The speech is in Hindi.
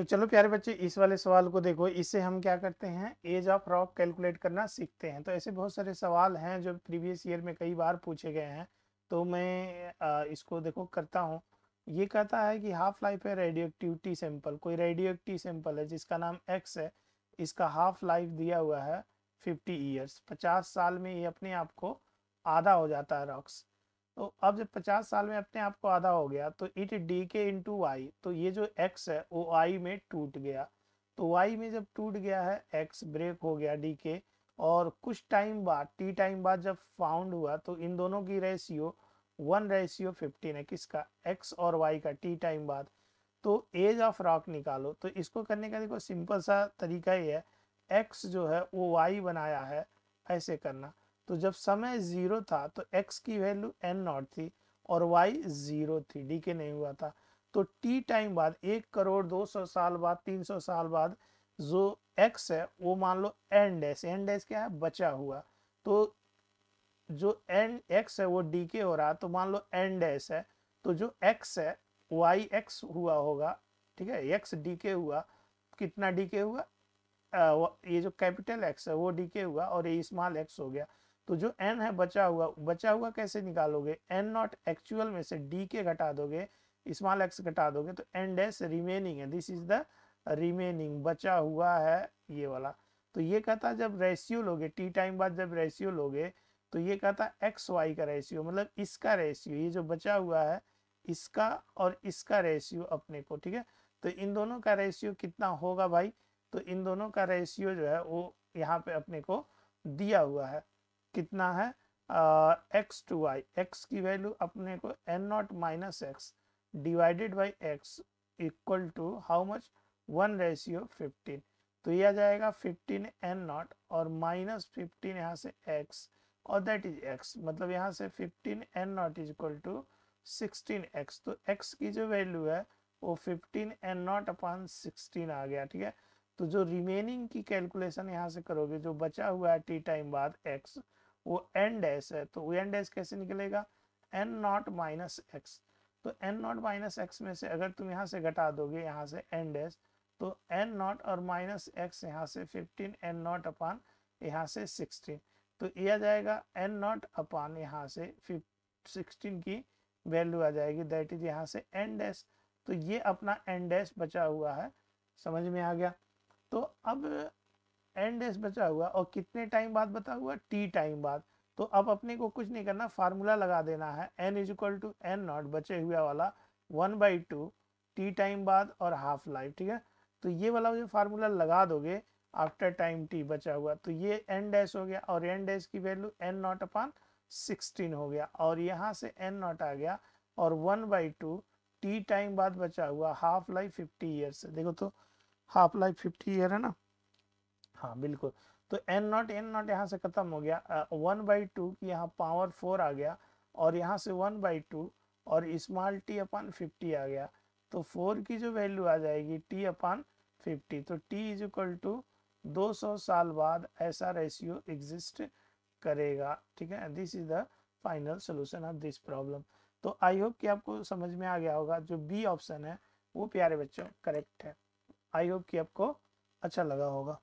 तो चलो प्यारे बच्चे इस वाले सवाल को देखो इससे हम क्या करते हैं एज ऑफ रॉक कैलकुलेट करना सीखते हैं तो ऐसे बहुत सारे सवाल हैं जो प्रीवियस ईयर में कई बार पूछे गए हैं तो मैं आ, इसको देखो करता हूँ ये कहता है कि हाफ लाइफ है रेडियो एक्टिविटी सैंपल कोई रेडियो एक्टिव सैंपल है जिसका नाम एक्स है इसका हाफ लाइफ दिया हुआ है फिफ्टी ईयर्स पचास साल में ये अपने आप को आधा हो जाता है रॉक्स तो अब जब 50 साल में अपने आप को आधा हो गया तो it decay into Y तो ये जो एक्स है वो आई में टूट गया तो वाई में जब टूट गया है एक्स ब्रेक हो गया डी के और कुछ टाइम बाद टी टाइम बाद जब फाउंड हुआ तो इन दोनों की रेशियो वन रेशियो फिफ्टीन है किसका एक्स और वाई का टी टाइम बाद तो एज ऑफ रॉक निकालो तो इसको करने का देखो सिंपल सा तरीका ये है एक्स जो है वो वाई बनाया है ऐसे करना तो जब समय ज़ीरो था तो एक्स की वैल्यू एन नॉट थी और वाई ज़ीरो थी डी के नहीं हुआ था तो टी टाइम बाद एक करोड़ दो सौ साल बाद तीन सौ साल बाद जो एक्स है वो मान लो एन डैस एन डैस क्या है बचा हुआ तो जो एन एक्स है वो डी के हो रहा तो मान लो एन डैस है तो जो एक्स है वाई एक्स हुआ होगा ठीक है एक्स डी के हुआ कितना डी के हुआ आ, ये जो कैपिटल एक्स है वो डी के हुआ और ये स्मॉल एक्स हो गया तो जो एन है बचा हुआ बचा हुआ कैसे निकालोगे एन नॉट एक्चुअल में से डी के घटा दोगे स्मॉल एक्स घटा दोगे तो एन डैश रिमेनिंग है दिस इज द रिमेनिंग बचा हुआ है ये वाला तो ये कहता जब रेशियो लोगे टी टाइम बाद जब रेशियो लोगे तो ये कहता एक्स वाई का रेशियो मतलब इसका रेशियो ये जो बचा हुआ है इसका और इसका रेशियो अपने को ठीक है तो इन दोनों का रेशियो कितना होगा भाई तो इन दोनों का रेशियो जो है वो यहाँ पे अपने को दिया हुआ है कितना है एक्स टू वाई एक्स की वैल्यू अपने को N not minus X divided by X equal to how much one ratio fifteen तो यह आ जाएगा फिफ्टीन एन नॉट और माइनस फिफ्टीन यहाँ से एक्स और दैट इज एक्स मतलब यहाँ से fifteen N not is equal to sixteen X तो एक्स की जो वैल्यू है वो fifteen N not upon sixteen आ गया ठीक है तो जो रिमेनिंग की कैलकुलेशन यहाँ से करोगे जो बचा हुआ है टी टाइम बाद एक्स वो एन डैस है तो एन डैस कैसे निकलेगा एन नॉट माइनस एक्स तो एन नॉट माइनस एक्स में से अगर तुम यहाँ से घटा दोगे यहाँ से एन डैस तो एन नॉट और माइनस एक्स यहाँ से फिफ्टीन एन नॉट अपान यहाँ से सिक्सटीन तो ये आ जाएगा एन नॉट अपान यहाँ से सिक्सटीन की वैल्यू आ जाएगी दैट इज यहाँ से एन डैस तो ये अपना एन डैस बचा हुआ है समझ में आ गया तो अब एन डेज बचा हुआ और कितने टाइम बाद बता हुआ टी टाइम बाद तो अब अपने को कुछ नहीं करना फार्मूला लगा देना है N is equal to N naught बचे हुए वाला one by two T time बाद और हाफ लाइफ ठीक है तो ये वाला जो फार्मूला लगा दोगे आफ्टर टाइम टी बचा हुआ तो ये एन डैश हो गया और एन डैश की value N not upon sixteen हो गया और यहाँ से एन नॉट आ गया और one by two T time बाद बचा हुआ हाफ लाइफ फिफ्टी ईयर्स देखो तो हाफ लाइफ फिफ्टी ईयर है ना हाँ बिल्कुल तो एन नॉट एन नॉट यहाँ से ख़त्म हो गया वन बाई टू यहाँ पावर फोर आ गया और यहाँ से वन बाई टू और स्मॉल टी अपन फिफ्टी आ गया तो फोर की जो वैल्यू आ जाएगी टी अपन फिफ्टी तो टी इज इक्वल टू दो सौ साल बाद ऐसा रेशियो एग्जिस्ट करेगा ठीक है this is the final solution of this problem तो आई होप कि आपको समझ में आ गया होगा जो बी ऑप्शन है वो प्यारे बच्चों करेक्ट है आई होप कि आपको अच्छा लगा होगा